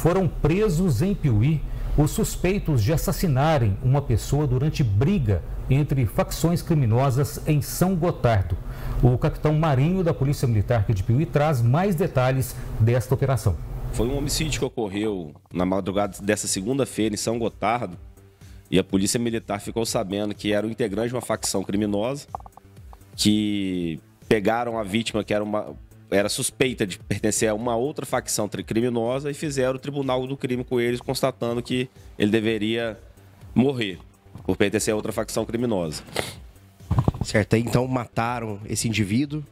foram presos em Piuí os suspeitos de assassinarem uma pessoa durante briga entre facções criminosas em São Gotardo. O capitão Marinho da Polícia Militar de Piuí traz mais detalhes desta operação. Foi um homicídio que ocorreu na madrugada dessa segunda-feira em São Gotardo e a Polícia Militar ficou sabendo que era o integrante de uma facção criminosa que pegaram a vítima, que era uma era suspeita de pertencer a uma outra facção criminosa e fizeram o tribunal do crime com eles, constatando que ele deveria morrer por pertencer a outra facção criminosa. Certo, então mataram esse indivíduo?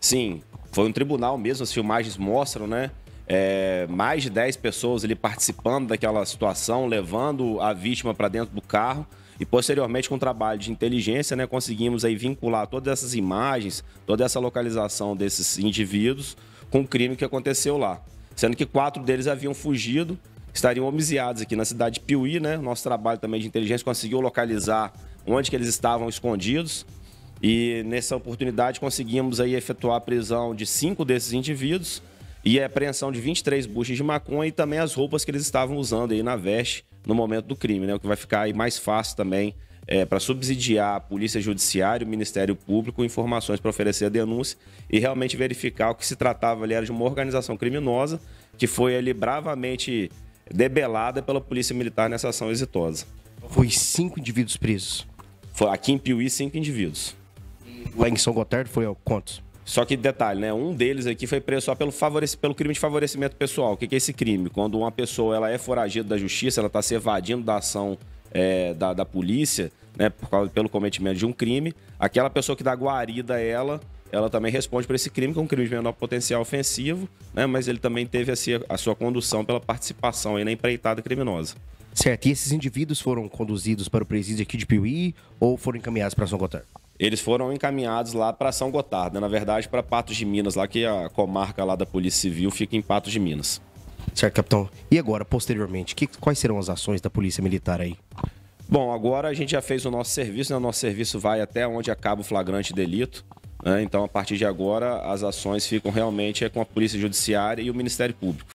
Sim, foi um tribunal mesmo, as filmagens mostram, né? É, mais de 10 pessoas ali participando daquela situação, levando a vítima para dentro do carro. E posteriormente, com o trabalho de inteligência, né, conseguimos aí vincular todas essas imagens, toda essa localização desses indivíduos com o crime que aconteceu lá. Sendo que quatro deles haviam fugido, estariam homiziados aqui na cidade de Piuí, né? Nosso trabalho também de inteligência conseguiu localizar onde que eles estavam escondidos. E nessa oportunidade conseguimos aí efetuar a prisão de cinco desses indivíduos e a apreensão de 23 buchas de maconha e também as roupas que eles estavam usando aí na veste no momento do crime, né? O que vai ficar aí mais fácil também é, para subsidiar a Polícia Judiciária, o Ministério Público, informações para oferecer a denúncia e realmente verificar o que se tratava ali era de uma organização criminosa que foi ali bravamente debelada pela Polícia Militar nessa ação exitosa. Foi cinco indivíduos presos? Foi aqui em Piuí, cinco indivíduos. Lá em São Gotardo foi quantos? Só que detalhe, né? Um deles aqui foi preso só pelo, favorece, pelo crime de favorecimento pessoal. O que, é esse crime? Quando uma pessoa ela é foragida da justiça, ela está se evadindo da ação é, da, da polícia, né? Por causa, pelo cometimento de um crime, aquela pessoa que dá guarida a ela, ela também responde por esse crime, que é um crime de menor potencial ofensivo, né? Mas ele também teve a, assim, a sua condução pela participação aí na empreitada criminosa. Certo, e esses indivíduos foram conduzidos para o presídio aqui de Piuí ou foram encaminhados para São Gotardo? eles foram encaminhados lá para São Gotardo, né? na verdade para Patos de Minas, lá que a comarca lá da Polícia Civil fica em Patos de Minas. Certo, capitão. E agora, posteriormente, que, quais serão as ações da Polícia Militar aí? Bom, agora a gente já fez o nosso serviço, né? o nosso serviço vai até onde acaba o flagrante delito. Né? Então, a partir de agora, as ações ficam realmente é com a Polícia Judiciária e o Ministério Público.